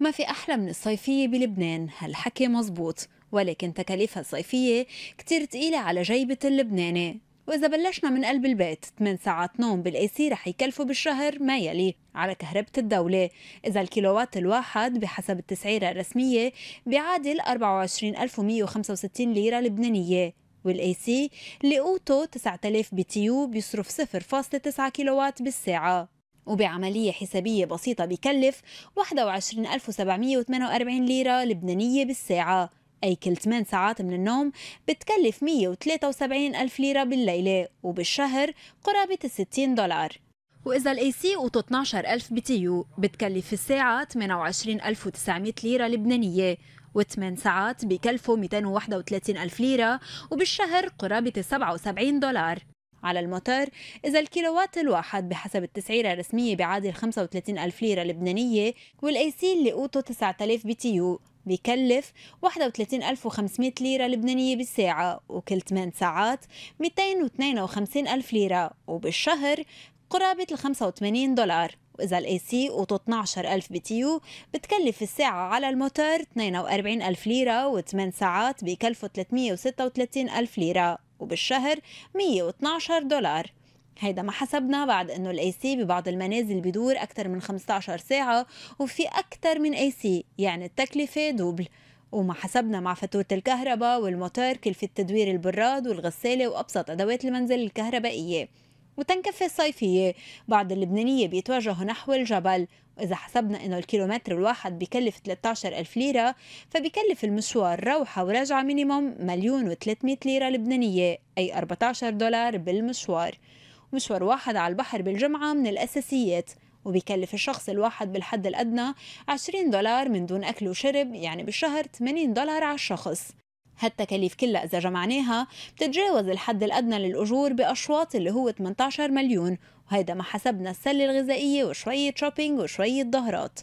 ما في أحلى من الصيفية بلبنان هالحكي مزبوط ولكن تكاليفها الصيفية كتير تقيلة على جيبة اللبناني وإذا بلشنا من قلب البيت 8 ساعات نوم بالأيسي رح يكلفوا بالشهر ما يلي على كهربة الدولة إذا الكيلووات الواحد بحسب التسعيرة الرسمية بيعادل 24165 ليرة لبنانية والاي سي اللي قوته 9000 بي تي يو بيصرف 0.9 كيلووات بالساعة وبعملية حسابية بسيطة بكلف 21748 ليرة لبنانية بالساعة أي كل 8 ساعات من النوم بتكلف 173 ألف ليرة بالليلة وبالشهر قرابة 60 دولار وإذا الاي سي قوته 12000 بتيو بتكلف الساعة 28900 ليرة لبنانية و8 ساعات بكلفوا 231 ألف ليرة وبالشهر قرابة 77 دولار على المطار إذا الكيلووات الواحد بحسب التسعيرة الرسمية بعادل 35 ألف ليرة لبنانية والأي سي اللي قوته 9000 بي تي يو بيكلف 31500 ليرة لبنانية بالساعة وكل 8 ساعات 252 ألف ليرة وبالشهر قرابة ال 85 دولار وإذا الاي سي قوته 12000 بي تي يو بتكلف الساعة على الموتور 42000 ليرة و8 ساعات بيكلفوا 336000 ليرة وبالشهر 112 دولار هيدا ما حسبنا بعد انه الاي سي ببعض المنازل بدور اكثر من 15 ساعه وفي اكثر من اي سي يعني التكلفه دوبل وما حسبنا مع فاتورة الكهرباء والموتور كلفة تدوير البراد والغسالة وأبسط أدوات المنزل الكهربائية وتنكفي الصيفية بعض اللبنانية بيتوجهوا نحو الجبل وإذا حسبنا أنه الكيلومتر الواحد بكلف 13 ألف ليرة فبكلف المشوار روحة ورجعة مينيموم مليون و300 ليرة لبنانية أي 14 دولار بالمشوار مشوار واحد على البحر بالجمعة من الأساسيات وبيكلف الشخص الواحد بالحد الأدنى 20 دولار من دون أكل وشرب يعني بالشهر 80 دولار على الشخص هالتكاليف كلها إذا جمعناها بتتجاوز الحد الأدنى للأجور بأشواط اللي هو 18 مليون وهيدا ما حسبنا السلة الغذائية وشوية شوبينج وشوية ظهرات